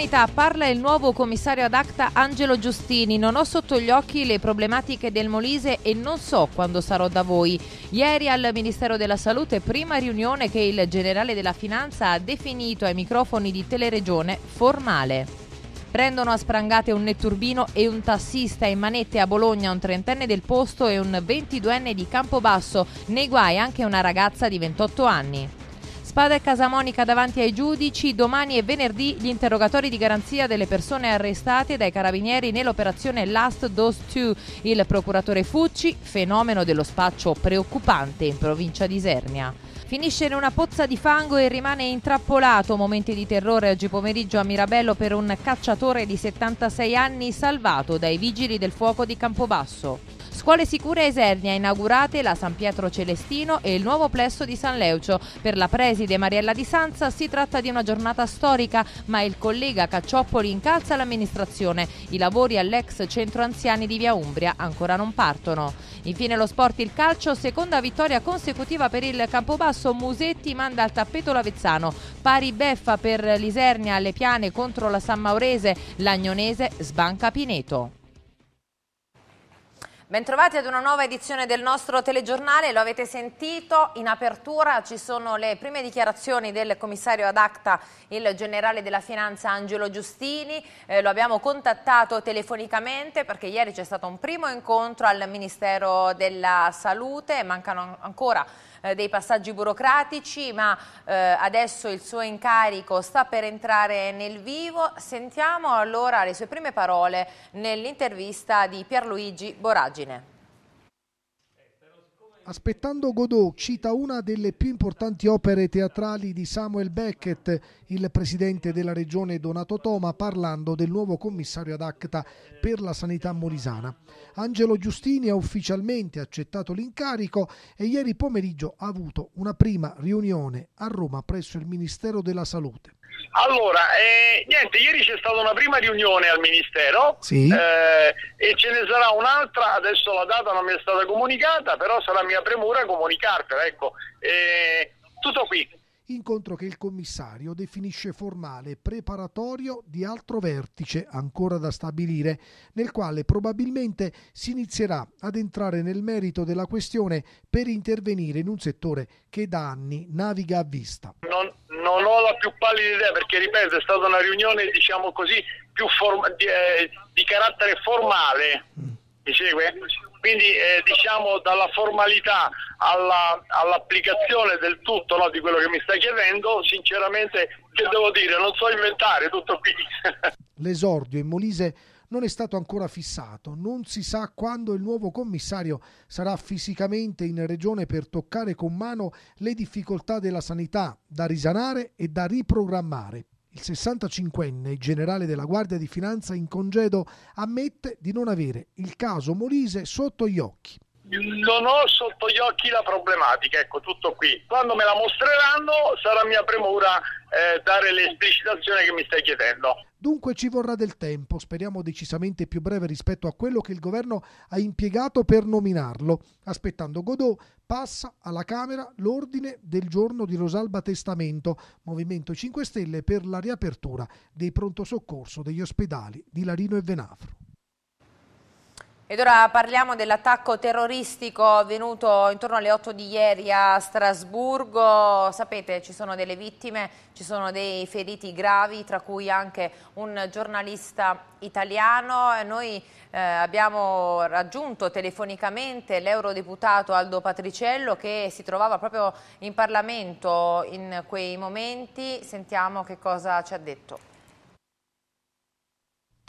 Sanità parla il nuovo commissario ad acta Angelo Giustini. Non ho sotto gli occhi le problematiche del Molise e non so quando sarò da voi. Ieri al Ministero della Salute, prima riunione che il generale della Finanza ha definito ai microfoni di Teleregione formale. Prendono a sprangate un netturbino e un tassista in manette a Bologna, un trentenne del posto e un 22enne di Campobasso. Nei guai anche una ragazza di 28 anni. Spada e Casa Monica davanti ai giudici, domani e venerdì gli interrogatori di garanzia delle persone arrestate dai carabinieri nell'operazione Last Dose 2. Il procuratore Fucci, fenomeno dello spaccio preoccupante in provincia di Isernia. Finisce in una pozza di fango e rimane intrappolato. Momenti di terrore oggi pomeriggio a Mirabello per un cacciatore di 76 anni salvato dai vigili del fuoco di Campobasso. Scuole sicure a Esernia inaugurate la San Pietro Celestino e il nuovo plesso di San Leucio. Per la preside Mariella Di Sanza si tratta di una giornata storica, ma il collega Caccioppoli incalza l'amministrazione. I lavori all'ex centro anziani di Via Umbria ancora non partono. Infine lo sport il calcio, seconda vittoria consecutiva per il Campobasso, Musetti manda al tappeto l'Avezzano, pari beffa per l'Isernia alle piane contro la San Maurese, l'Agnonese sbanca Pineto. Bentrovati ad una nuova edizione del nostro telegiornale, lo avete sentito, in apertura ci sono le prime dichiarazioni del commissario ad acta, il generale della finanza Angelo Giustini, eh, lo abbiamo contattato telefonicamente perché ieri c'è stato un primo incontro al Ministero della Salute, mancano ancora eh, dei passaggi burocratici, ma eh, adesso il suo incarico sta per entrare nel vivo. Sentiamo allora le sue prime parole nell'intervista di Pierluigi Boragine. Aspettando Godot cita una delle più importanti opere teatrali di Samuel Beckett, il presidente della regione Donato Toma, parlando del nuovo commissario ad acta per la sanità molisana. Angelo Giustini ha ufficialmente accettato l'incarico e ieri pomeriggio ha avuto una prima riunione a Roma presso il Ministero della Salute. Allora, eh, niente, ieri c'è stata una prima riunione al Ministero sì. eh, e ce ne sarà un'altra, adesso la data non mi è stata comunicata, però sarà mia premura comunicartela, ecco. Eh, tutto qui incontro che il commissario definisce formale preparatorio di altro vertice ancora da stabilire, nel quale probabilmente si inizierà ad entrare nel merito della questione per intervenire in un settore che da anni naviga a vista. Non, non ho la più pallida idea perché, ripeto, è stata una riunione, diciamo così, form- di, eh, di, carattere formale. Mm mi segue? Quindi eh, diciamo dalla formalità alla, all'applicazione del tutto no, di quello che mi stai chiedendo, sinceramente che devo dire, non so inventare, tutto qui. L'esordio in Molise non è stato ancora fissato, non si sa quando il nuovo commissario sarà fisicamente in regione per toccare con mano le difficoltà della sanità da risanare e da riprogrammare. Il 65enne, generale della Guardia di Finanza in congedo, ammette di non avere il caso Molise sotto gli occhi non ho sotto gli occhi la problematica, ecco tutto qui. Quando me la mostreranno sarà mia premura eh, dare l'esplicitazione che mi stai chiedendo. Dunque ci vorrà del tempo, speriamo decisamente più breve rispetto a quello che il governo ha impiegato per nominarlo. Aspettando Godot, passa alla Camera l'ordine del giorno di Rosalba Testamento, Movimento 5 Stelle per la riapertura dei pronto soccorso degli ospedali di Larino e Venafro. Ed ora parliamo dell'attacco terroristico avvenuto intorno alle 8 di ieri a Strasburgo. Sapete, ci sono delle vittime, ci sono dei feriti gravi, tra cui anche un giornalista italiano. Noi eh, abbiamo raggiunto telefonicamente l'eurodeputato Aldo Patriciello che si trovava proprio in Parlamento in quei momenti. Sentiamo che cosa ci ha detto.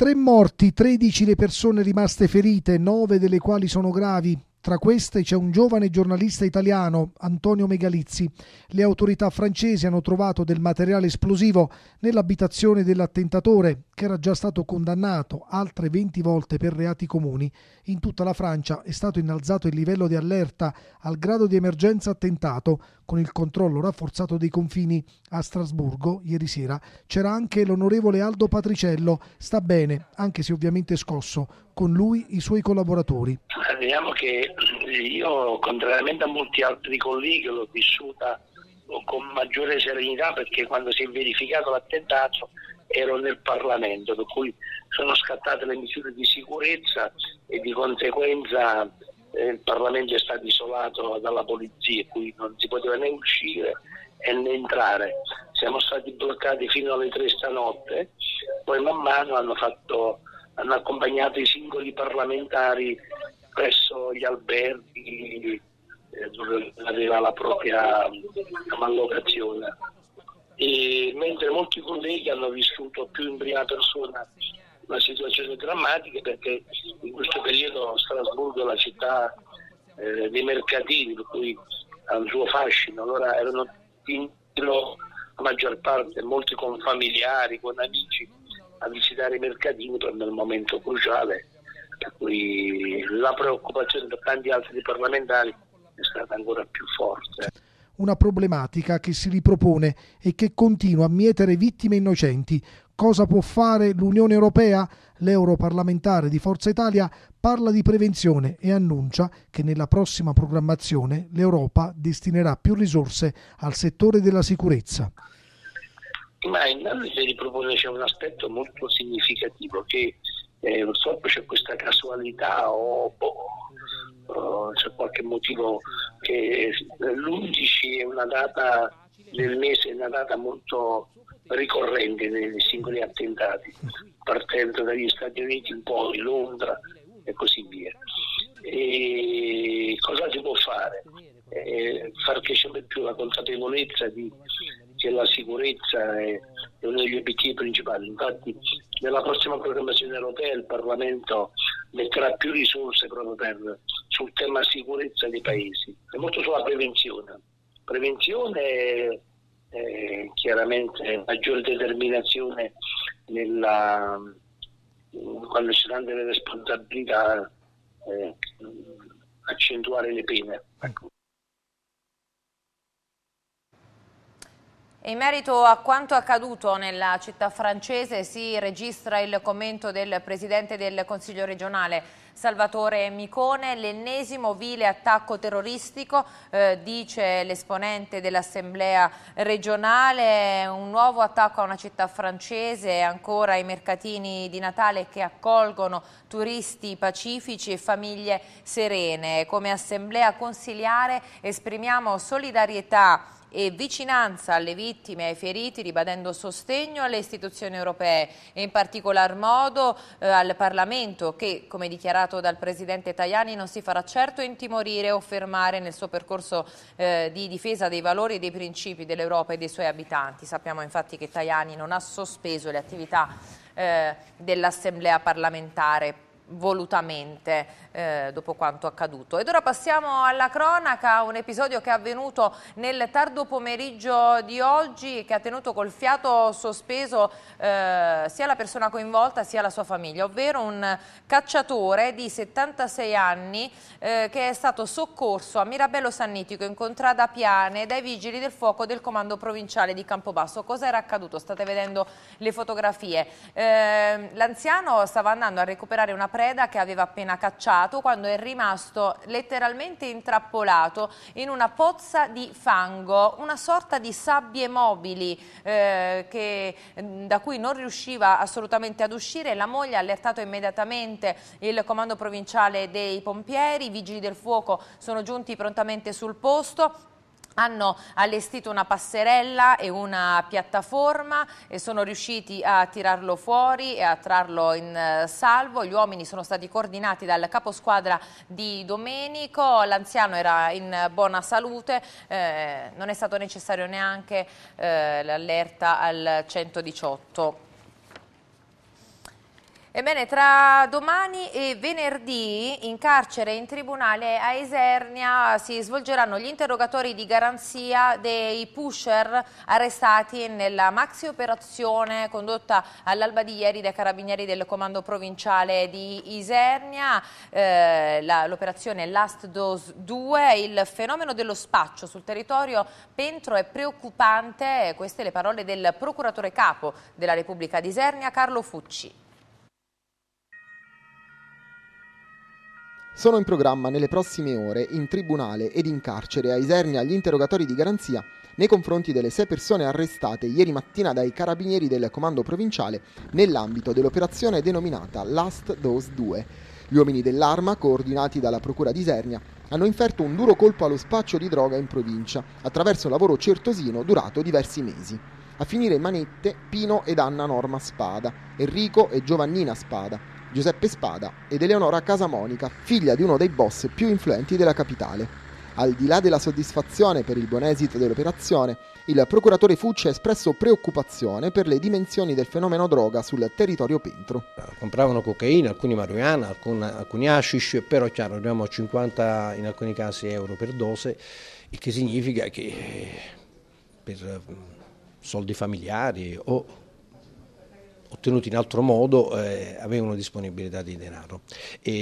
Tre morti, 13 le persone rimaste ferite, 9 delle quali sono gravi. Tra queste c'è un giovane giornalista italiano, Antonio Megalizzi. Le autorità francesi hanno trovato del materiale esplosivo nell'abitazione dell'attentatore, che era già stato condannato altre 20 volte per reati comuni. In tutta la Francia è stato innalzato il livello di allerta al grado di emergenza attentato con il controllo rafforzato dei confini. A Strasburgo, ieri sera, c'era anche l'onorevole Aldo Patriciello. Sta bene, anche se ovviamente scosso, con lui i suoi collaboratori. Vediamo che io, contrariamente a molti altri colleghi, l'ho vissuta con maggiore serenità perché quando si è verificato l'attentato ero nel Parlamento, per cui sono scattate le misure di sicurezza e di conseguenza eh, il Parlamento è stato isolato dalla polizia, quindi non si poteva né uscire né entrare. Siamo stati bloccati fino alle 3 stanotte, poi man mano hanno, fatto, hanno accompagnato i singoli parlamentari presso gli alberghi eh, dove aveva la propria eh, allocazione e mentre molti colleghi hanno vissuto più in prima persona una situazione drammatica perché in questo periodo Strasburgo è la città eh, dei mercatini, per cui ha il suo fascino, allora erano in giro la maggior parte, molti con familiari, con amici, a visitare i mercatini per me un momento cruciale, per cui la preoccupazione per tanti altri parlamentari è stata ancora più forte una problematica che si ripropone e che continua a mietere vittime innocenti. Cosa può fare l'Unione Europea? L'europarlamentare di Forza Italia parla di prevenzione e annuncia che nella prossima programmazione l'Europa destinerà più risorse al settore della sicurezza. Ma innanzitutto si ripropone c'è un aspetto molto significativo che eh, purtroppo c'è questa casualità o boh, eh, c'è qualche motivo l'11 è una data del mese, è una data molto ricorrente dei singoli attentati, partendo dagli Stati Uniti un po' in Londra e così via. E cosa si può fare? Eh, far crescere più la consapevolezza di, che la sicurezza è, è uno degli obiettivi principali. Infatti nella prossima programmazione europea il Parlamento metterà più risorse proprio per, sul tema sicurezza dei paesi, e molto sulla prevenzione. Prevenzione è chiaramente maggiore determinazione nella, quando ci saranno delle responsabilità eh, accentuare le pene. Ecco. In merito a quanto accaduto nella città francese si registra il commento del Presidente del Consiglio regionale Salvatore Micone, l'ennesimo vile attacco terroristico, eh, dice l'esponente dell'Assemblea regionale, un nuovo attacco a una città francese, ancora i mercatini di Natale che accolgono turisti pacifici e famiglie serene. Come Assemblea consiliare esprimiamo solidarietà e vicinanza alle vittime e ai feriti, ribadendo sostegno alle istituzioni europee e in particolar modo eh, al Parlamento che, come dichiarato dal Presidente Tajani, non si farà certo intimorire o fermare nel suo percorso eh, di difesa dei valori e dei principi dell'Europa e dei suoi abitanti. Sappiamo infatti che Tajani non ha sospeso le attività eh, dell'Assemblea parlamentare volutamente eh, dopo quanto accaduto. Ed ora passiamo alla cronaca, un episodio che è avvenuto nel tardo pomeriggio di oggi che ha tenuto col fiato sospeso eh, sia la persona coinvolta sia la sua famiglia, ovvero un cacciatore di 76 anni eh, che è stato soccorso a Mirabello Sannitico in contrada Piane dai vigili del fuoco del comando provinciale di Campobasso. Cosa era accaduto? State vedendo le fotografie. Ehm, l'anziano stava andando a recuperare una presa preda che aveva appena cacciato quando è rimasto letteralmente intrappolato in una pozza di fango, una sorta di sabbie mobili eh, che, mm, da cui non riusciva assolutamente ad uscire. La moglie ha allertato immediatamente il comando provinciale dei pompieri, i vigili del fuoco sono giunti prontamente sul posto hanno allestito una passerella e una piattaforma e sono riusciti a tirarlo fuori e a trarlo in eh, salvo. Gli uomini sono stati coordinati dal caposquadra di Domenico, l'anziano era in buona salute, eh, non è stato necessario neanche eh, l'allerta al 118. Ebbene, tra domani e venerdì in carcere e in tribunale a Isernia si svolgeranno gli interrogatori di garanzia dei pusher arrestati nella maxi operazione condotta all'alba di ieri dai carabinieri del comando provinciale di Isernia, eh, l'operazione Last Dose 2. Il fenomeno dello spaccio sul territorio Pentro è preoccupante, queste le parole del procuratore capo della Repubblica di Isernia, Carlo Fucci. Sono in programma nelle prossime ore in tribunale ed in carcere a Isernia gli interrogatori di garanzia nei confronti delle sei persone arrestate ieri mattina dai carabinieri del comando provinciale nell'ambito dell'operazione denominata Last Dose 2. Gli uomini dell'arma, coordinati dalla Procura di Isernia, hanno inferto un duro colpo allo spaccio di droga in provincia attraverso un lavoro certosino durato diversi mesi. A finire manette Pino ed Anna Norma Spada, Enrico e Giovannina Spada, Giuseppe Spada ed Eleonora Casamonica, figlia di uno dei boss più influenti della capitale. Al di là della soddisfazione per il buon esito dell'operazione, il procuratore Fucci ha espresso preoccupazione per le dimensioni del fenomeno droga sul territorio pentro. Compravano cocaina, alcuni marijuana, alcuni, alcuni hashish, però chiaro, abbiamo 50 in alcuni casi euro per dose, il che significa che eh, per mm, soldi familiari o ottenuti in altro modo eh, avevano disponibilità di denaro.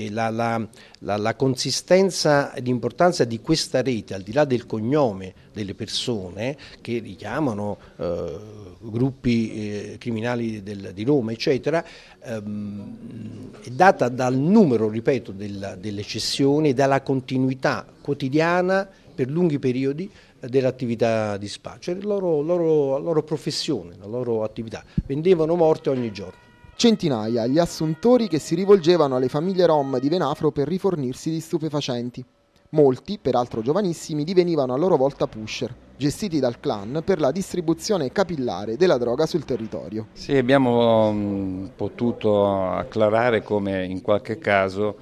La, la, la, la, consistenza e l'importanza di questa rete, al di là del cognome delle persone che richiamano eh, gruppi eh, criminali del, di Roma, eccetera, ehm, è data dal numero, ripeto, del, delle cessioni, dalla continuità quotidiana per lunghi periodi dell'attività di spaccio, la loro, loro, loro professione, la loro attività. Vendevano morte ogni giorno. Centinaia gli assuntori che si rivolgevano alle famiglie rom di Venafro per rifornirsi di stupefacenti. Molti, peraltro giovanissimi, divenivano a loro volta pusher, gestiti dal clan per la distribuzione capillare della droga sul territorio. Sì, abbiamo potuto acclarare come in qualche caso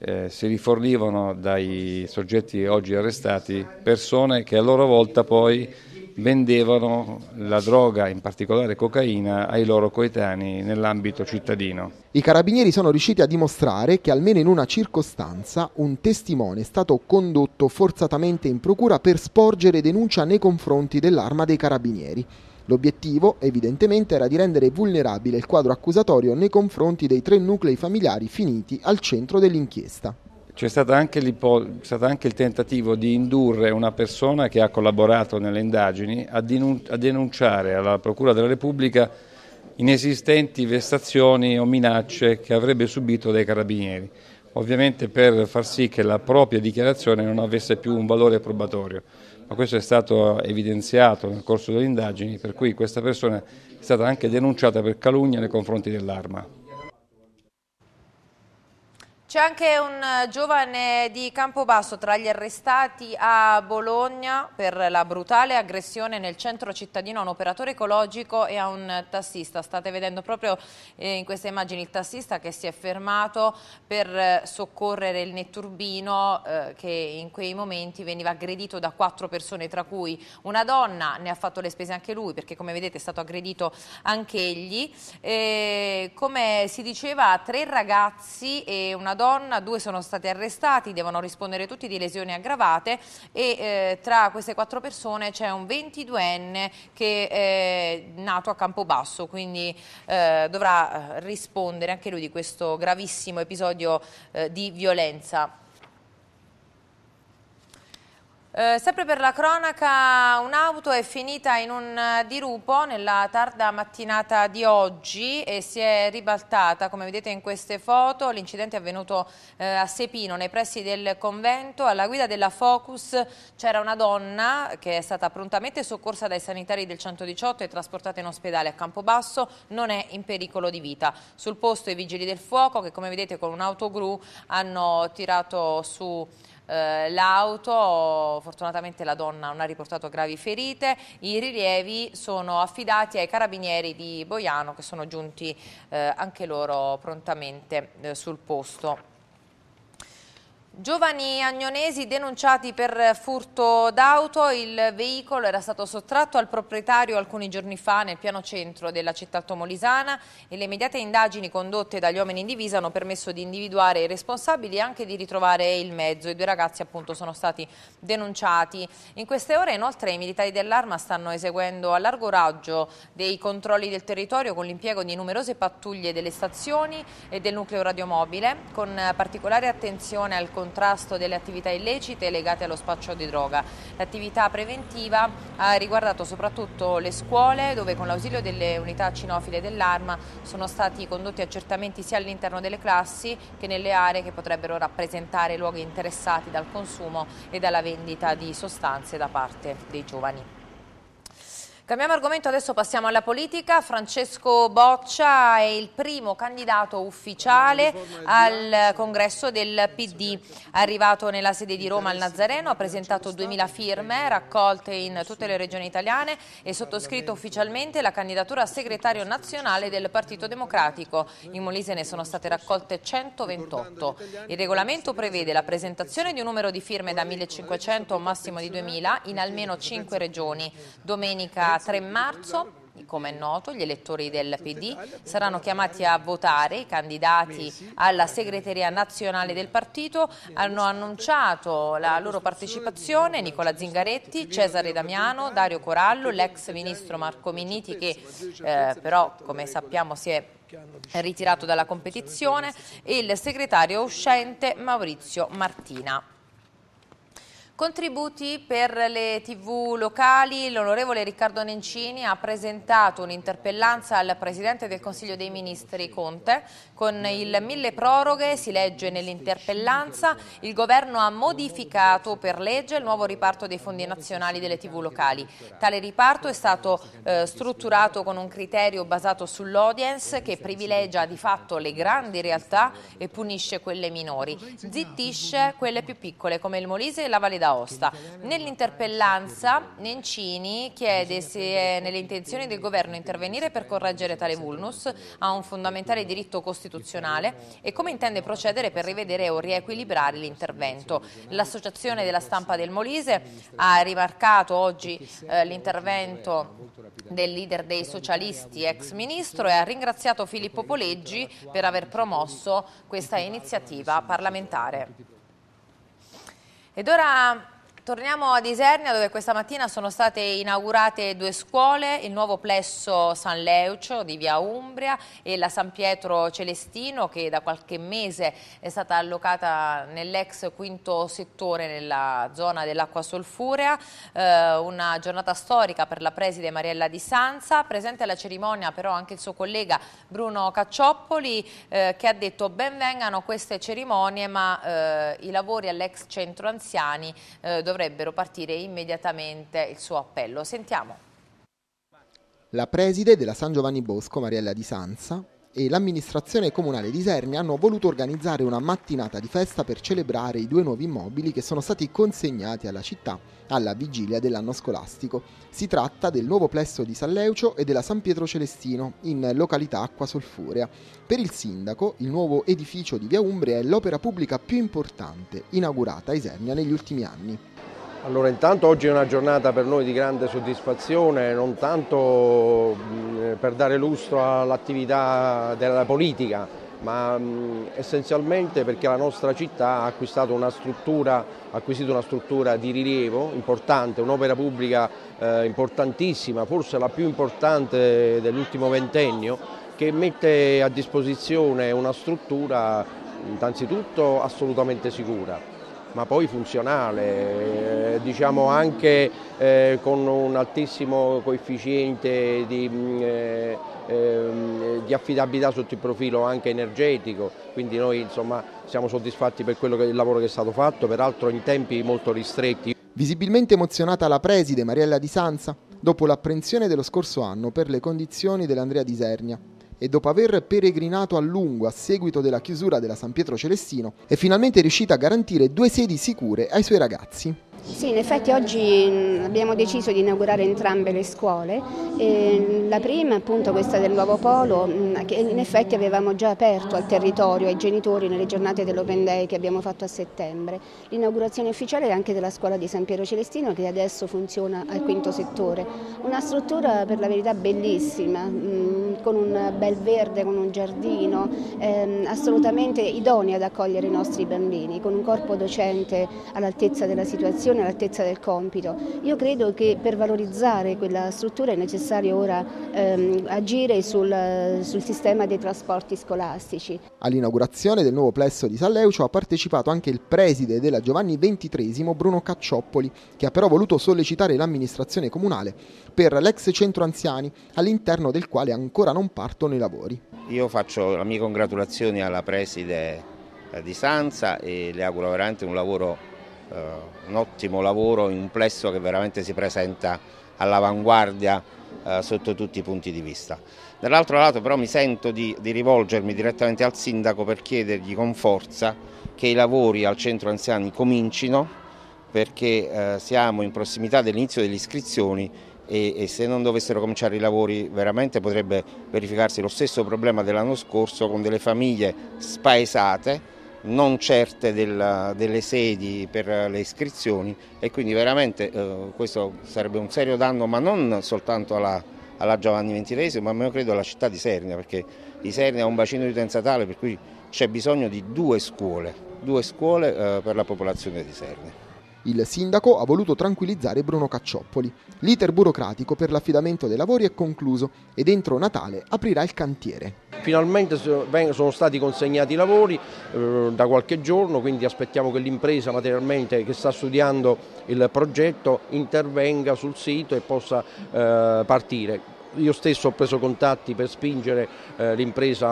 eh, si rifornivano dai soggetti oggi arrestati persone che a loro volta poi vendevano la droga, in particolare cocaina, ai loro coetanei nell'ambito cittadino. I carabinieri sono riusciti a dimostrare che almeno in una circostanza un testimone è stato condotto forzatamente in procura per sporgere denuncia nei confronti dell'arma dei carabinieri. L'obiettivo, evidentemente, era di rendere vulnerabile il quadro accusatorio nei confronti dei tre nuclei familiari finiti al centro dell'inchiesta. C'è stato, anche il tentativo di indurre una persona che ha collaborato nelle indagini a, a denunciare alla Procura della Repubblica inesistenti vessazioni o minacce che avrebbe subito dai carabinieri, ovviamente per far sì che la propria dichiarazione non avesse più un valore probatorio ma questo è stato evidenziato nel corso delle indagini, per cui questa persona è stata anche denunciata per calunnia nei confronti dell'arma. C'è anche un eh, giovane di Campobasso tra gli arrestati a Bologna per la brutale aggressione nel centro cittadino a un operatore ecologico e a un tassista. State vedendo proprio eh, in queste immagini il tassista che si è fermato per eh, soccorrere il netturbino che in quei momenti veniva aggredito da quattro persone, tra cui una donna, ne ha fatto le spese anche lui perché come vedete è stato aggredito anche egli. E come si diceva, tre ragazzi e una donna donna, due sono stati arrestati, devono rispondere tutti di lesioni aggravate e eh, tra queste quattro persone c'è un 22enne che è eh, nato a Campobasso, quindi eh, dovrà eh, rispondere anche lui di questo gravissimo episodio eh, di violenza. Eh, sempre per la cronaca, un'auto è finita in un eh, dirupo nella tarda mattinata di oggi e si è ribaltata, come vedete in queste foto. L'incidente è avvenuto eh, a Sepino, nei pressi del convento. Alla guida della Focus c'era una donna che è stata prontamente soccorsa dai sanitari del 118 e trasportata in ospedale a Campobasso. Non è in pericolo di vita. Sul posto i vigili del fuoco che, come vedete, con un'autogru hanno tirato su eh, l'auto, fortunatamente la donna non ha riportato gravi ferite, i rilievi sono affidati ai carabinieri di Boiano che sono giunti eh, anche loro prontamente eh, sul posto. Giovani agnonesi denunciati per furto d'auto, il veicolo era stato sottratto al proprietario alcuni giorni fa nel piano centro della città automolisana e le immediate indagini condotte dagli uomini in divisa hanno permesso di individuare i responsabili e anche di ritrovare il mezzo. I due ragazzi appunto sono stati denunciati. In queste ore inoltre i militari dell'arma stanno eseguendo a largo raggio dei controlli del territorio con l'impiego di numerose pattuglie delle stazioni e del nucleo radiomobile con particolare attenzione al controllo contrasto delle attività illecite legate allo spaccio di droga. L'attività preventiva ha riguardato soprattutto le scuole dove con l'ausilio delle unità cinofile dell'arma sono stati condotti accertamenti sia all'interno delle classi che nelle aree che potrebbero rappresentare luoghi interessati dal consumo e dalla vendita di sostanze da parte dei giovani. Cambiamo argomento, adesso passiamo alla politica. Francesco Boccia è il primo candidato ufficiale al congresso del PD. Arrivato nella sede di Roma al Nazareno, ha presentato 2000 firme raccolte in tutte le regioni italiane e sottoscritto ufficialmente la candidatura a segretario nazionale del Partito Democratico. In Molise ne sono state raccolte 128. Il regolamento prevede la presentazione di un numero di firme da 1500 a un massimo di 2000 in almeno 5 regioni. Domenica 3 marzo come è noto, gli elettori del PD saranno chiamati a votare i candidati alla segreteria nazionale del partito. Hanno annunciato la loro partecipazione Nicola Zingaretti, Cesare Damiano, Dario Corallo, l'ex ministro Marco Minniti che eh, però come sappiamo si è ritirato dalla competizione e il segretario uscente Maurizio Martina. Contributi per le tv locali, l'onorevole Riccardo Nencini ha presentato un'interpellanza al Presidente del Consiglio dei Ministri Conte. Con il mille proroghe, si legge nell'interpellanza, il Governo ha modificato per legge il nuovo riparto dei fondi nazionali delle tv locali. Tale riparto è stato eh, strutturato con un criterio basato sull'audience che privilegia di fatto le grandi realtà e punisce quelle minori, zittisce quelle più piccole come il Molise e la Valle d'Aosta. Nell'interpellanza Nencini chiede se è nelle intenzioni del governo intervenire per correggere tale vulnus a un fondamentale diritto costituzionale e come intende procedere per rivedere o riequilibrare l'intervento. L'associazione della stampa del Molise ha rimarcato oggi eh, l'intervento del leader dei socialisti ex ministro e ha ringraziato Filippo Poleggi per aver promosso questa iniziativa parlamentare. Ed ora Torniamo ad Isernia dove questa mattina sono state inaugurate due scuole, il nuovo plesso San Leucio di Via Umbria e la San Pietro Celestino che da qualche mese è stata allocata nell'ex quinto settore nella zona dell'acqua solfurea, eh, una giornata storica per la preside Mariella Di Sanza, presente alla cerimonia però anche il suo collega Bruno Caccioppoli eh, che ha detto benvengano queste cerimonie ma eh, i lavori all'ex centro anziani eh, dovranno dovrebbero partire immediatamente il suo appello. Sentiamo. La preside della San Giovanni Bosco, Mariella Di Sanza, e l'amministrazione comunale di Isernia hanno voluto organizzare una mattinata di festa per celebrare i due nuovi immobili che sono stati consegnati alla città alla vigilia dell'anno scolastico. Si tratta del nuovo plesso di San Leucio e della San Pietro Celestino, in località Acqua Solfurea. Per il sindaco, il nuovo edificio di Via Umbria è l'opera pubblica più importante inaugurata a Isernia negli ultimi anni. Allora intanto oggi è una giornata per noi di grande soddisfazione, non tanto per dare lustro all'attività della politica, ma essenzialmente perché la nostra città ha, una ha acquisito una struttura di rilievo importante, un'opera pubblica eh, importantissima, forse la più importante dell'ultimo ventennio, che mette a disposizione una struttura innanzitutto assolutamente sicura ma poi funzionale, eh, diciamo anche eh, con un altissimo coefficiente di, mm, eh, eh, di, affidabilità sotto il profilo anche energetico, quindi noi insomma, siamo soddisfatti per quello che, il lavoro che è stato fatto, peraltro in tempi molto ristretti. Visibilmente emozionata la preside Mariella Di Sanza dopo l'apprensione dello scorso anno per le condizioni dell'Andrea Disernia, e dopo aver peregrinato a lungo a seguito della chiusura della San Pietro Celestino, è finalmente riuscita a garantire due sedi sicure ai suoi ragazzi. Sì, in effetti oggi mm, abbiamo deciso di inaugurare entrambe le scuole. Mm, la prima, appunto questa del nuovo polo, mm, che in effetti avevamo già aperto al territorio, ai genitori nelle giornate dell'Open Day che abbiamo fatto a settembre. L'inaugurazione ufficiale è anche della scuola di San Piero Celestino che adesso funziona al quinto settore. Una struttura per la verità bellissima, con un bel verde, con un giardino, ehm, assolutamente idonea ad accogliere i nostri bambini, con un corpo docente all'altezza della situazione formazione all'altezza del compito. Io credo che per valorizzare quella struttura è necessario ora ehm, agire sul, sul sistema dei trasporti scolastici. All'inaugurazione del nuovo plesso di San Leucio ha partecipato anche il preside della Giovanni XXIII Bruno Caccioppoli, che ha però voluto sollecitare l'amministrazione comunale per l'ex centro anziani all'interno del quale ancora non partono i lavori. Io faccio le mie congratulazioni alla preside eh, di Sanza e le auguro veramente un lavoro eh, un ottimo lavoro in un plesso che veramente si presenta all'avanguardia eh, sotto tutti i punti di vista. Dall'altro lato però mi sento di, di, rivolgermi direttamente al sindaco per chiedergli con forza che i lavori al centro anziani comincino perché eh, siamo in prossimità dell'inizio delle iscrizioni e, e, se non dovessero cominciare i lavori veramente potrebbe verificarsi lo stesso problema dell'anno scorso con delle famiglie spaesate non certe della, delle sedi per le iscrizioni e quindi veramente eh, questo sarebbe un serio danno ma non soltanto alla, alla Giovanni XXIII ma almeno credo alla città di Sernia perché di Sernia ha un bacino di utenza tale per cui c'è bisogno di due scuole, due scuole eh, per la popolazione di Sernia. Il sindaco ha voluto tranquillizzare Bruno Caccioppoli. L'iter burocratico per l'affidamento dei lavori è concluso e entro Natale aprirà il cantiere. Finalmente sono stati consegnati i lavori eh, da qualche giorno, quindi aspettiamo che l'impresa materialmente che sta studiando il progetto intervenga sul sito e possa eh, partire io stesso ho preso contatti per spingere eh, l'impresa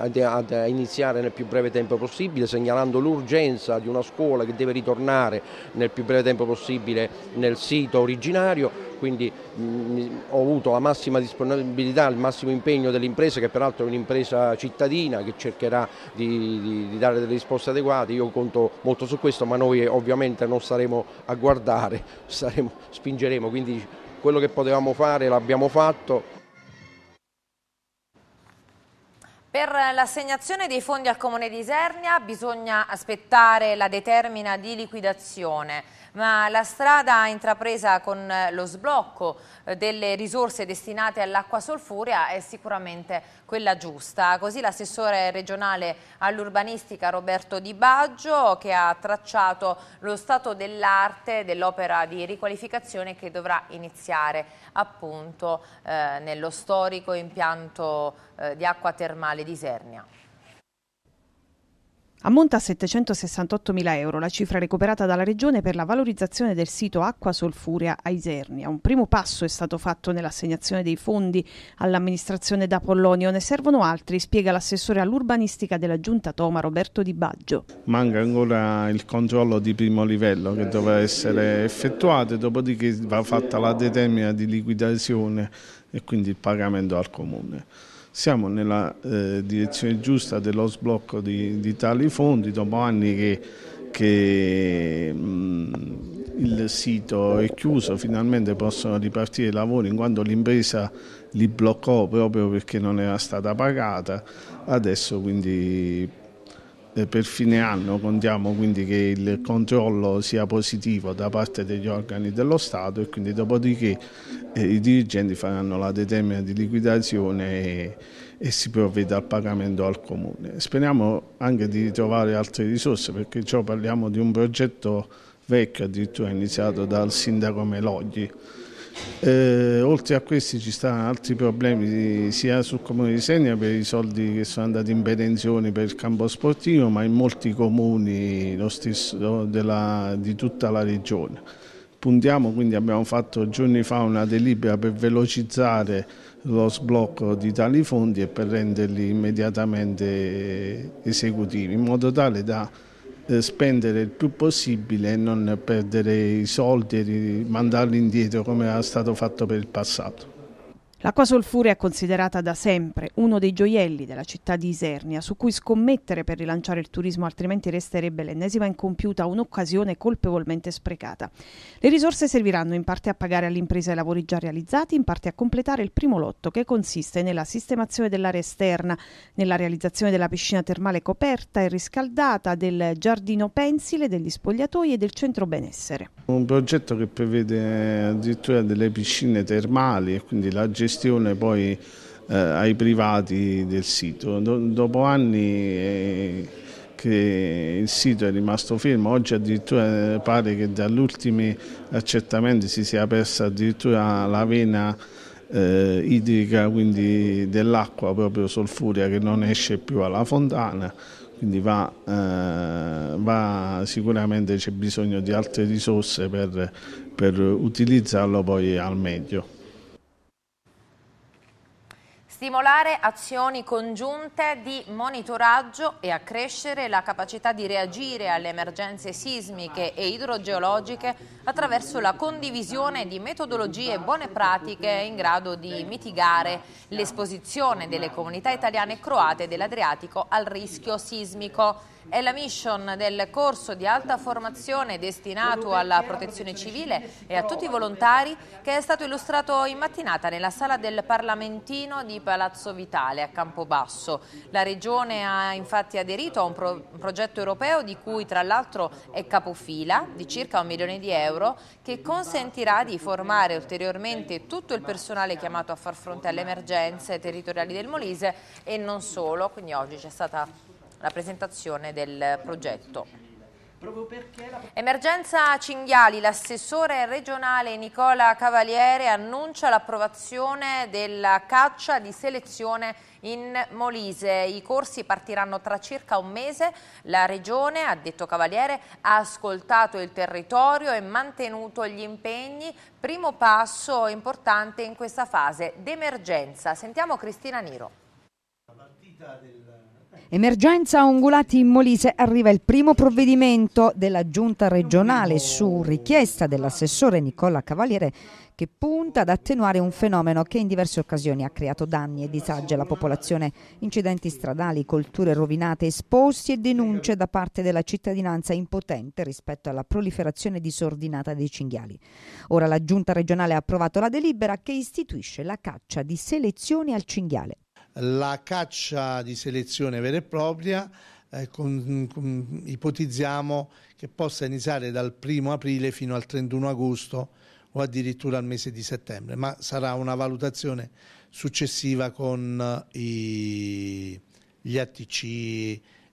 a, iniziare nel più breve tempo possibile, segnalando l'urgenza di una scuola che deve ritornare nel più breve tempo possibile nel sito originario, quindi mm, ho avuto la massima disponibilità, il massimo impegno dell'impresa che peraltro è un'impresa cittadina che cercherà di, di, di dare delle risposte adeguate, io conto molto su questo ma noi ovviamente non saremo a guardare, saremo, spingeremo, quindi quello che potevamo fare l'abbiamo fatto. Per l'assegnazione dei fondi al Comune di Isernia bisogna aspettare la determina di liquidazione ma la strada intrapresa con eh, lo sblocco eh, delle risorse destinate all'acqua solfurea è sicuramente quella giusta. Così l'assessore regionale all'urbanistica Roberto Di Baggio che ha tracciato lo stato dell'arte dell'opera di riqualificazione che dovrà iniziare appunto eh, nello storico impianto eh, di acqua termale di Sernia. Ammonta a 768.000 euro la cifra recuperata dalla Regione per la valorizzazione del sito Acqua Solfurea a Isernia. Un primo passo è stato fatto nell'assegnazione dei fondi all'amministrazione da Pollonio. Ne servono altri, spiega l'assessore all'urbanistica della Giunta Toma Roberto Di Baggio. Manca ancora il controllo di primo livello che doveva essere effettuato, dopodiché va fatta la determina di liquidazione e quindi il pagamento al Comune. Siamo nella eh, direzione giusta dello sblocco di, di, tali fondi dopo anni che, che mh, mm, il sito è chiuso, finalmente possono ripartire i lavori in quanto l'impresa li bloccò proprio perché non era stata pagata, adesso quindi eh, per fine anno contiamo quindi che il controllo sia positivo da parte degli organi dello Stato e quindi dopodiché i dirigenti faranno la determina di liquidazione e, e, si provvede al pagamento al comune. Speriamo anche di trovare altre risorse perché ciò parliamo di un progetto vecchio addirittura iniziato dal sindaco Melogli. Eh, oltre a questi ci stanno altri problemi sia sul comune di Segna per i soldi che sono andati in perenzione per il campo sportivo ma in molti comuni lo stesso della, di tutta la regione puntiamo, quindi abbiamo fatto giorni fa una delibera per velocizzare lo sblocco di tali fondi e per renderli immediatamente eh, esecutivi, in modo tale da eh, spendere il più possibile e non perdere i soldi e mandarli indietro come era stato fatto per il passato. L'acqua solfurea è considerata da sempre uno dei gioielli della città di Isernia, su cui scommettere per rilanciare il turismo altrimenti resterebbe l'ennesima incompiuta un'occasione colpevolmente sprecata. Le risorse serviranno in parte a pagare all'impresa i lavori già realizzati, in parte a completare il primo lotto che consiste nella sistemazione dell'area esterna, nella realizzazione della piscina termale coperta e riscaldata, del giardino pensile, degli spogliatoi e del centro benessere. Un progetto che prevede addirittura delle piscine termali e quindi la gestione gestione poi eh, ai privati del sito. Do, dopo anni eh, che il sito è rimasto fermo, oggi addirittura eh, pare che dagli ultimi accertamenti si sia persa addirittura la vena eh, idrica, quindi dell'acqua proprio solfuria che non esce più alla fontana, quindi va, eh, va sicuramente c'è bisogno di altre risorse per, per utilizzarlo poi al meglio stimolare azioni congiunte di monitoraggio e accrescere la capacità di reagire alle emergenze sismiche e idrogeologiche attraverso la condivisione di metodologie e buone pratiche in grado di mitigare l'esposizione delle comunità italiane e croate dell'Adriatico al rischio sismico. È la mission del corso di alta formazione destinato alla protezione civile e a tutti i volontari che è stato illustrato in mattinata nella sala del Parlamentino di Palazzo Vitale a Campobasso. La Regione ha infatti aderito a un, pro un progetto europeo di cui tra l'altro è capofila di circa un milione di euro che consentirà di formare ulteriormente tutto il personale chiamato a far fronte alle emergenze territoriali del Molise e non solo, quindi oggi c'è stata la presentazione del progetto. Emergenza cinghiali, l'assessore regionale Nicola Cavaliere annuncia l'approvazione della caccia di selezione in Molise. I corsi partiranno tra circa un mese. La regione, ha detto Cavaliere, ha ascoltato il territorio e mantenuto gli impegni. Primo passo importante in questa fase d'emergenza. Sentiamo Cristina Niro. La partita del Emergenza ungulati in Molise arriva il primo provvedimento della giunta regionale su richiesta dell'assessore Nicola Cavaliere che punta ad attenuare un fenomeno che in diverse occasioni ha creato danni e disagi alla popolazione, incidenti stradali, colture rovinate, esposti e denunce da parte della cittadinanza impotente rispetto alla proliferazione disordinata dei cinghiali. Ora la giunta regionale ha approvato la delibera che istituisce la caccia di selezione al cinghiale la caccia di selezione vera e propria eh, con, con, ipotizziamo che possa iniziare dal 1 aprile fino al 31 agosto o addirittura al mese di settembre, ma sarà una valutazione successiva con eh, i, gli ATC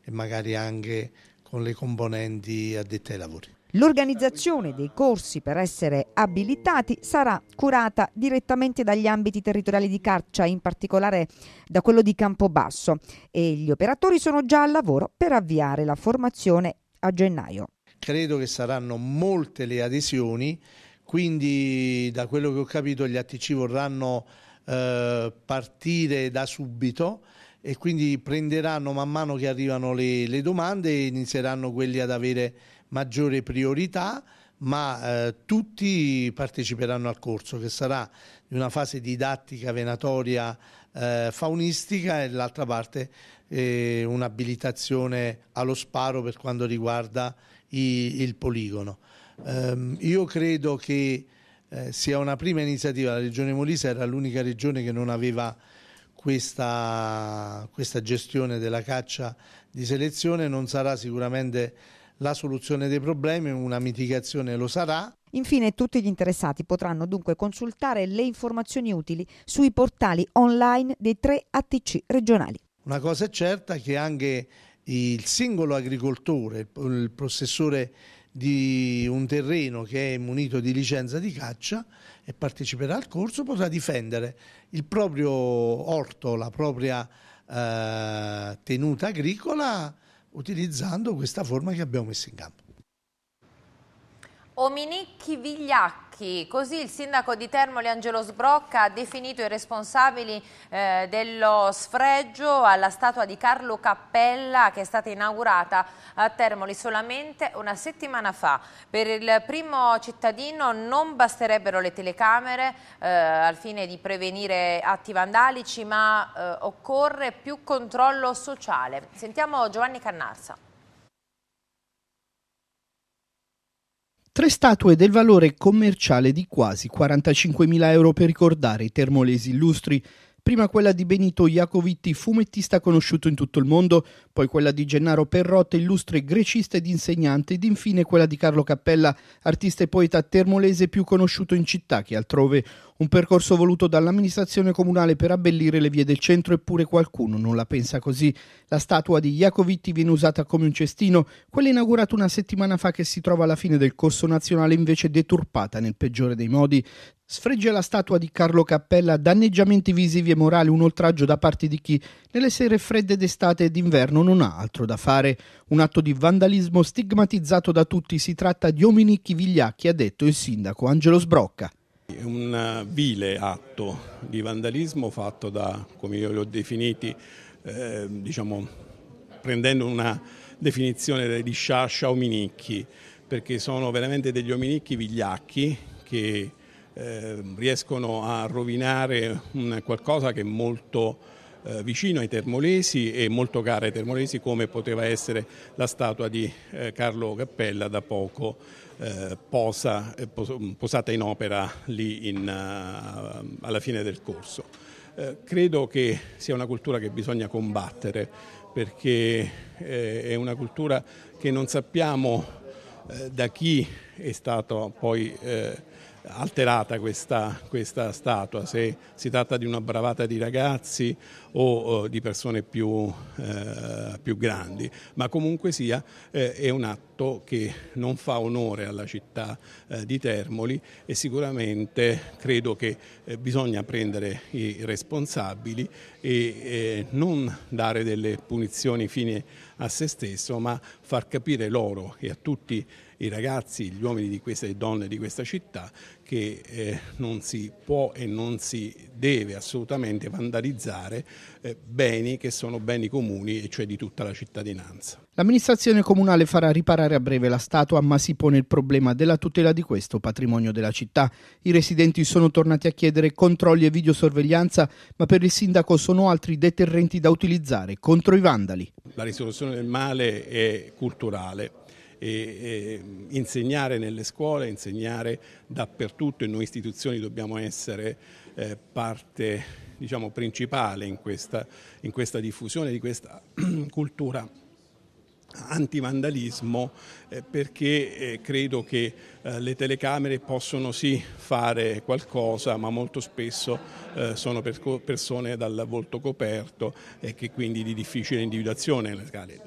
e magari anche con le componenti addette ai lavori. L'organizzazione dei corsi per essere abilitati sarà curata direttamente dagli ambiti territoriali di caccia, in particolare da quello di Campobasso e gli operatori sono già al lavoro per avviare la formazione a gennaio. Credo che saranno molte le adesioni, quindi da quello che ho capito gli ATC vorranno eh, partire da subito e quindi prenderanno man mano che arrivano le, le domande e inizieranno quelli ad avere maggiore priorità, ma eh, tutti parteciperanno al corso che sarà di una fase didattica venatoria eh, faunistica e l'altra parte eh, un'abilitazione allo sparo per quanto riguarda i, il poligono. Ehm, io credo che eh, sia una prima iniziativa, la regione Molise era l'unica regione che non aveva questa, questa gestione della caccia di selezione, non sarà sicuramente la soluzione dei problemi, una mitigazione lo sarà. Infine tutti gli interessati potranno dunque consultare le informazioni utili sui portali online dei tre ATC regionali. Una cosa è certa che anche il singolo agricoltore, il possessore di un terreno che è munito di licenza di caccia e parteciperà al corso potrà difendere il proprio orto, la propria eh, tenuta agricola utilizzando questa forma che abbiamo messo in campo. Ominicchi Vigliacchi, così il sindaco di Termoli Angelo Sbrocca ha definito i responsabili eh, dello sfregio alla statua di Carlo Cappella che è stata inaugurata a Termoli solamente una settimana fa. Per il primo cittadino non basterebbero le telecamere eh, al fine di prevenire atti vandalici ma eh, occorre più controllo sociale. Sentiamo Giovanni Cannarsa. Tre statue del valore commerciale di quasi 45.000 euro per ricordare i termolesi illustri prima quella di Benito Iacovitti, fumettista conosciuto in tutto il mondo, poi quella di Gennaro Perrotta, illustre grecista ed insegnante, ed infine quella di Carlo Cappella, artista e poeta termolese più conosciuto in città che altrove. Un percorso voluto dall'amministrazione comunale per abbellire le vie del centro, eppure qualcuno non la pensa così. La statua di Iacovitti viene usata come un cestino, quella inaugurata una settimana fa che si trova alla fine del corso nazionale invece deturpata nel peggiore dei modi sfregge la statua di Carlo Cappella, danneggiamenti visivi e morali, un oltraggio da parte di chi nelle sere fredde d'estate e d'inverno non ha altro da fare. Un atto di vandalismo stigmatizzato da tutti, si tratta di Ominicchi vigliacchi, ha detto il sindaco Angelo Sbrocca. È Un eh, vile atto di vandalismo fatto da, come io li ho definiti, eh, diciamo, prendendo una definizione di sciascia ominicchi, perché sono veramente degli ominicchi vigliacchi che Ehm, riescono a rovinare un, qualcosa che è molto eh, vicino ai termolesi e molto cara ai termolesi come poteva essere la statua di eh, Carlo Cappella da poco eh, posa, eh, posata in opera lì in, uh, alla fine del corso. credo che sia una cultura che bisogna combattere perché è una cultura che non sappiamo da chi è stato poi alterata questa, questa, statua, se si tratta di una bravata di ragazzi o di persone più, eh, più grandi, ma comunque sia eh, è un atto che non fa onore alla città eh, di Termoli e sicuramente credo che eh, bisogna prendere i responsabili e eh, non dare delle punizioni fine a se stesso, ma far capire loro e a tutti i i ragazzi, gli uomini di queste donne di questa città che eh, non si può e non si deve assolutamente vandalizzare eh, beni che sono beni comuni e cioè di tutta la cittadinanza. L'amministrazione comunale farà riparare a breve la statua ma si pone il problema della tutela di questo patrimonio della città. I residenti sono tornati a chiedere controlli e videosorveglianza ma per il sindaco sono altri deterrenti da utilizzare contro i vandali. La risoluzione del male è culturale, e, insegnare nelle scuole, insegnare dappertutto e noi istituzioni dobbiamo essere eh, parte diciamo, principale in questa, in questa diffusione di questa cultura antivandalismo eh, perché eh, credo che eh, le telecamere possono sì fare qualcosa ma molto spesso eh, sono persone dal volto coperto e che quindi di difficile individuazione.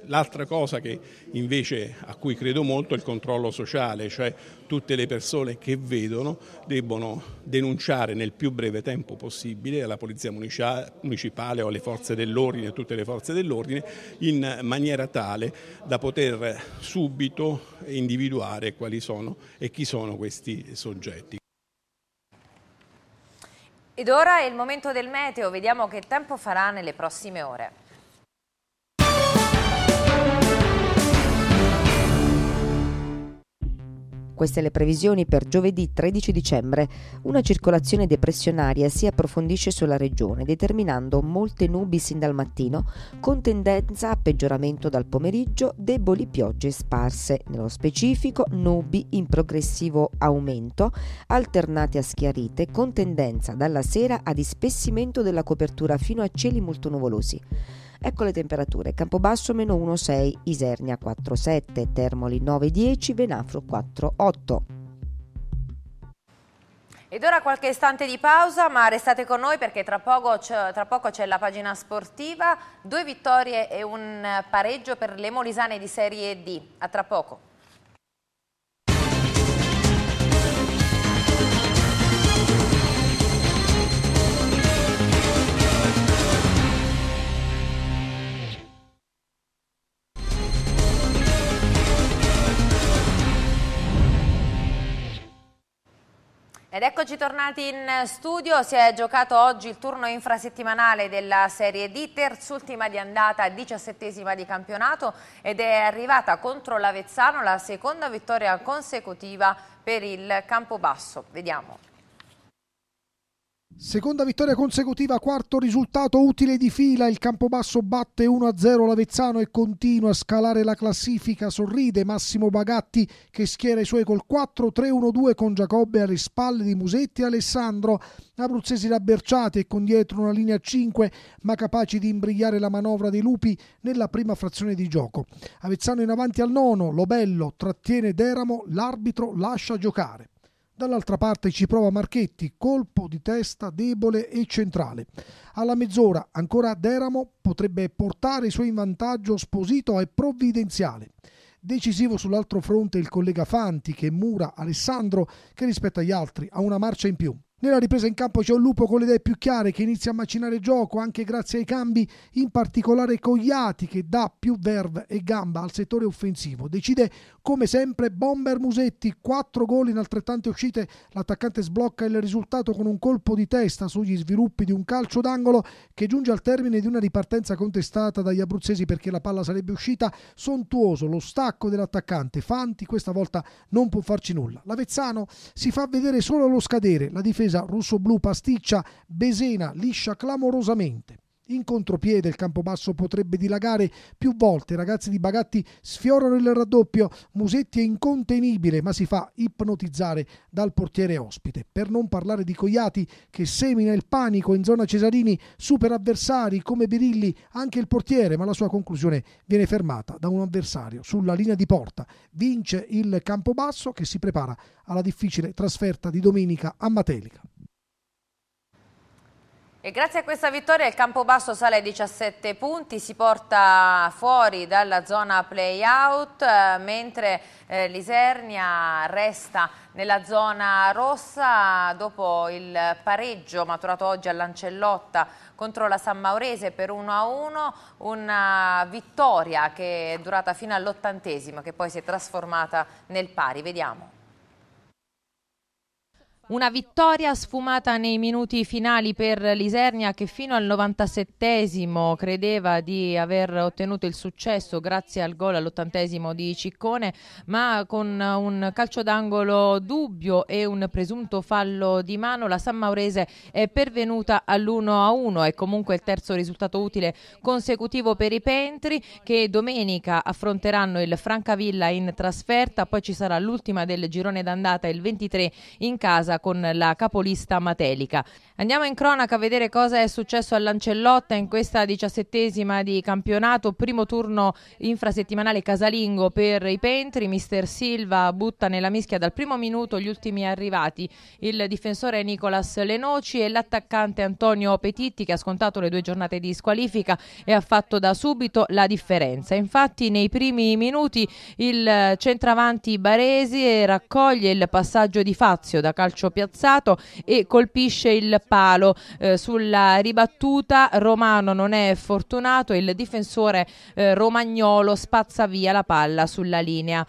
L'altra cosa che invece a cui credo molto è il controllo sociale, cioè tutte le persone che vedono debbono denunciare nel più breve tempo possibile alla polizia municipale o alle forze dell'ordine, tutte le forze dell'ordine in maniera tale da poter subito individuare quali sono e chi sono questi soggetti. Ed ora è il momento del meteo, vediamo che tempo farà nelle prossime ore. Queste le previsioni per giovedì 13 dicembre. Una circolazione depressionaria si approfondisce sulla regione, determinando molte nubi sin dal mattino, con tendenza a peggioramento dal pomeriggio, deboli piogge sparse, nello specifico nubi in progressivo aumento, alternate a schiarite, con tendenza dalla sera ad ispessimento della copertura fino a cieli molto nuvolosi. Ecco le temperature: Campobasso meno 1,6, Isernia 4,7, Termoli 9,10, Venafro 4,8. Ed ora qualche istante di pausa, ma restate con noi perché tra poco, c'è la pagina sportiva, due vittorie e un pareggio per le Molisane di Serie D. A tra poco. eccoci tornati in studio, si è giocato oggi il turno infrasettimanale della Serie D, terzultima di andata, diciassettesima di campionato ed è arrivata contro l'Avezzano la seconda vittoria consecutiva per il Campobasso. Vediamo. Seconda vittoria consecutiva, quarto risultato utile di fila, il Campobasso batte 1-0 l'Avezzano e continua a scalare la classifica, sorride Massimo Bagatti che schiera i suoi col 4-3-1-2 con Giacobbe alle spalle di Musetti e Alessandro, abruzzesi rabberciati e con dietro una linea 5 ma capaci di imbrigliare la manovra dei lupi nella prima frazione di gioco. Avezzano in avanti al nono, Lobello trattiene Deramo, l'arbitro lascia giocare. Dall'altra parte ci prova Marchetti, colpo di testa debole e centrale. Alla mezz'ora ancora Deramo potrebbe portare i suoi in vantaggio Sposito e Provvidenziale. Decisivo sull'altro fronte il collega Fanti che mura Alessandro che rispetto agli altri ha una marcia in più. Nella ripresa in campo c'è un lupo con le idee più chiare che inizia a macinare gioco anche grazie ai cambi, in particolare Cogliati che dà più verve e gamba al settore offensivo. Decide come sempre Bomber Musetti, 4 gol in altrettante uscite, l'attaccante sblocca il risultato con un colpo di testa sugli sviluppi di un calcio d'angolo che giunge al termine di una ripartenza contestata dagli abruzzesi perché la palla sarebbe uscita sontuoso lo stacco dell'attaccante Fanti questa volta non può farci nulla. L'Avezzano si fa vedere solo allo scadere, la difesa russo-blu pasticcia Besena liscia clamorosamente. In contropiede il Campobasso potrebbe dilagare più volte, i ragazzi di Bagatti sfiorano il raddoppio, Musetti è incontenibile ma si fa ipnotizzare dal portiere ospite. Per non parlare di Coiati che semina il panico in zona Cesarini, super avversari come Birilli, anche il portiere, ma la sua conclusione viene fermata da un avversario sulla linea di porta. Vince il Campobasso che si prepara alla difficile trasferta di domenica a Matelica. E grazie a questa vittoria il Campobasso sale a 17 punti, si porta fuori dalla zona play-out, eh, mentre eh, l'Isernia resta nella zona rossa dopo il pareggio maturato oggi Lancellotta contro la San Maurese per 1-1, una vittoria che è durata fino all'ottantesimo, che poi si è trasformata nel pari. Vediamo. Una vittoria sfumata nei minuti finali per l'Isernia che fino al 97 credeva di aver ottenuto il successo grazie al gol all'ottantesimo di Ciccone, ma con un calcio d'angolo dubbio e un presunto fallo di mano la San Maurese è pervenuta all'1-1 è comunque il terzo risultato utile consecutivo per i Pentri che domenica affronteranno il Francavilla in trasferta, poi ci sarà l'ultima del girone d'andata il 23 in casa con la capolista Matelica. Andiamo in cronaca a vedere cosa è successo Lancellotta in questa diciassettesima di campionato, primo turno infrasettimanale casalingo per i Pentri, mister Silva butta nella mischia dal primo minuto gli ultimi arrivati, il difensore Nicolas Lenoci e l'attaccante Antonio Petitti che ha scontato le due giornate di squalifica e ha fatto da subito la differenza. Infatti nei primi minuti il centravanti Baresi raccoglie il passaggio di Fazio da calcio calcio piazzato e colpisce il palo eh, sulla ribattuta Romano non è fortunato il difensore eh, romagnolo spazza via la palla sulla linea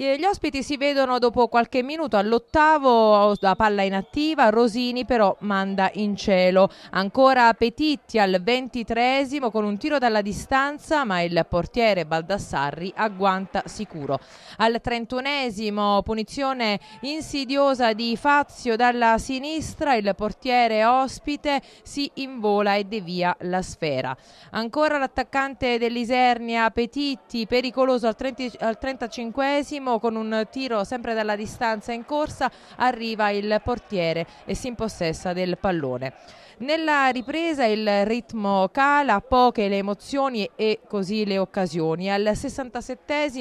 gli ospiti si vedono dopo qualche minuto all'ottavo, la palla inattiva, Rosini però manda in cielo. Ancora Petitti al ventitresimo con un tiro dalla distanza, ma il portiere Baldassarri agguanta sicuro. Al trentunesimo punizione insidiosa di Fazio dalla sinistra, il portiere ospite si invola e devia la sfera. Ancora l'attaccante dell'Isernia Petitti, pericoloso al, trentacinquesimo. Palermo con un tiro sempre dalla distanza in corsa arriva il portiere e si impossessa del pallone. Nella ripresa il ritmo cala, poche le emozioni e così le occasioni. Al 67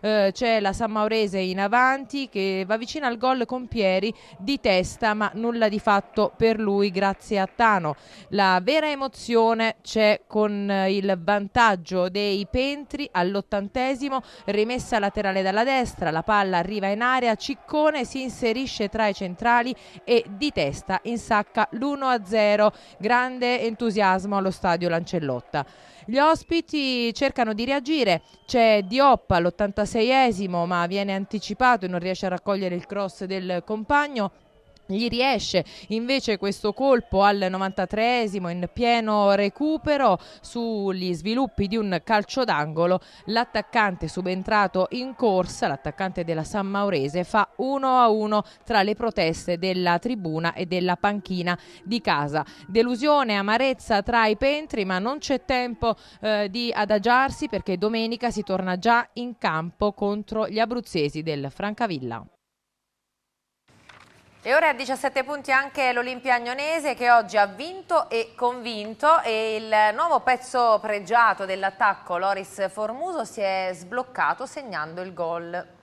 eh, c'è la San Maurese in avanti che va vicino al gol con Pieri di testa ma nulla di fatto per lui grazie a Tano. La vera emozione c'è con eh, il vantaggio dei Pentri all'ottantesimo, rimessa laterale dalla destra, la palla arriva in area, Ciccone si inserisce tra i centrali e di testa insacca l'1-0 davvero grande entusiasmo allo stadio Lancellotta. Gli ospiti cercano di reagire, c'è Diop all'86esimo ma viene anticipato e non riesce a raccogliere il cross del compagno, gli riesce invece questo colpo al 93esimo in pieno recupero sugli sviluppi di un calcio d'angolo l'attaccante subentrato in corsa l'attaccante della San Maurese fa 1 a 1 tra le proteste della tribuna e della panchina di casa delusione amarezza tra i pentri ma non c'è tempo eh, di adagiarsi perché domenica si torna già in campo contro gli abruzzesi del Francavilla e ora a 17 punti anche l'Olimpia Agnonese che oggi ha vinto e convinto e il nuovo pezzo pregiato dell'attacco Loris Formuso si è sbloccato segnando il gol.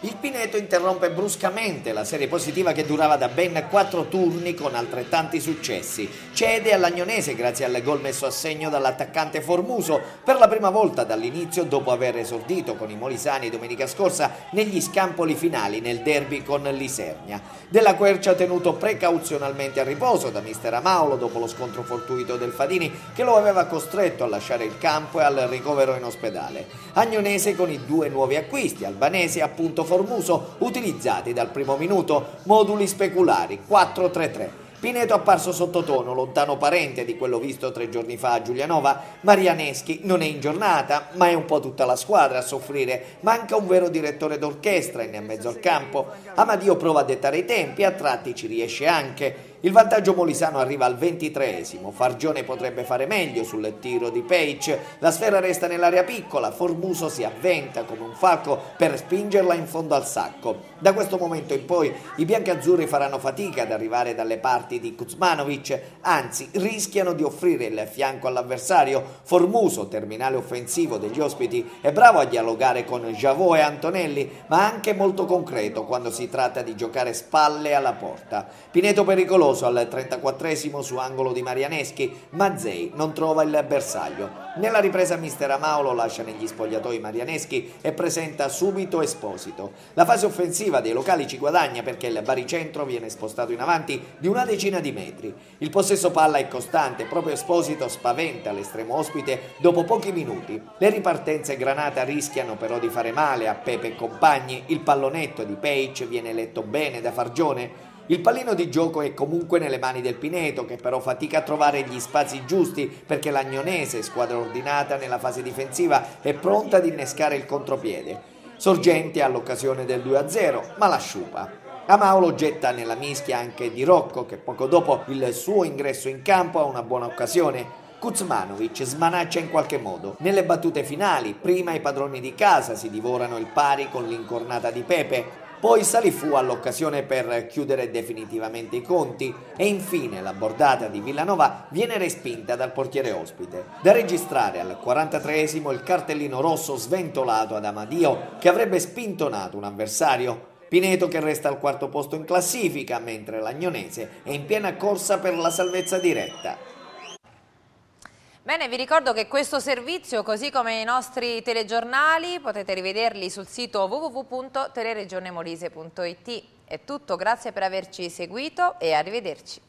Il Pineto interrompe bruscamente la serie positiva che durava da ben quattro turni con altrettanti successi. Cede all'Agnonese grazie al gol messo a segno dall'attaccante Formuso per la prima volta dall'inizio dopo aver esordito con i Molisani domenica scorsa negli scampoli finali nel derby con Lisernia. Della Quercia tenuto precauzionalmente a riposo da mister Amaulo dopo lo scontro fortuito del Fadini che lo aveva costretto a lasciare il campo e al ricovero in ospedale. Agnonese con i due nuovi acquisti, Albanese appunto punto Formuso utilizzati dal primo minuto, moduli speculari 4-3-3. Pineto apparso sottotono, lontano parente di quello visto tre giorni fa a Giulianova, Marianeschi non è in giornata, ma è un po' tutta la squadra a soffrire, manca un vero direttore d'orchestra in mezzo al campo, Amadio prova a dettare i tempi, a tratti ci riesce anche, il vantaggio molisano arriva al 23 Fargione potrebbe fare meglio sul tiro di Page, la sfera resta nell'area piccola, Formuso si avventa come un falco per spingerla in fondo al sacco. Da questo momento in poi i biancazzurri faranno fatica ad arrivare dalle parti di Kuzmanovic, anzi rischiano di offrire il fianco all'avversario. Formuso, terminale offensivo degli ospiti, è bravo a dialogare con Javot e Antonelli, ma anche molto concreto quando si tratta di giocare spalle alla porta. Pineto pericoloso pericoloso al 34esimo su angolo di Marianeschi, ma Zei non trova il bersaglio. Nella ripresa mister Amaolo lascia negli spogliatoi Marianeschi e presenta subito Esposito. La fase offensiva dei locali ci guadagna perché il baricentro viene spostato in avanti di una decina di metri. Il possesso palla è costante, proprio Esposito spaventa l'estremo ospite dopo pochi minuti. Le ripartenze granata rischiano però di fare male a Pepe e compagni, il pallonetto di Page viene letto bene da Fargione. Il pallino di gioco è comunque nelle mani del Pineto, che però fatica a trovare gli spazi giusti perché l'Agnonese, squadra ordinata nella fase difensiva, è pronta ad innescare il contropiede. Sorgente all'occasione del 2-0, ma la sciupa. Amaulo getta nella mischia anche Di Rocco, che poco dopo il suo ingresso in campo ha una buona occasione. Kuzmanovic smanaccia in qualche modo. Nelle battute finali, prima i padroni di casa si divorano il pari con l'incornata di Pepe, poi salì fu all'occasione per chiudere definitivamente i conti e infine la bordata di Villanova viene respinta dal portiere ospite. Da registrare al 43esimo il cartellino rosso sventolato ad Amadio che avrebbe spintonato un avversario. Pineto che resta al quarto posto in classifica mentre l'Agnonese è in piena corsa per la salvezza diretta. Bene, vi ricordo che questo servizio, così come i nostri telegiornali, potete rivederli sul sito www.teleregionemolise.it. È tutto, grazie per averci seguito e arrivederci.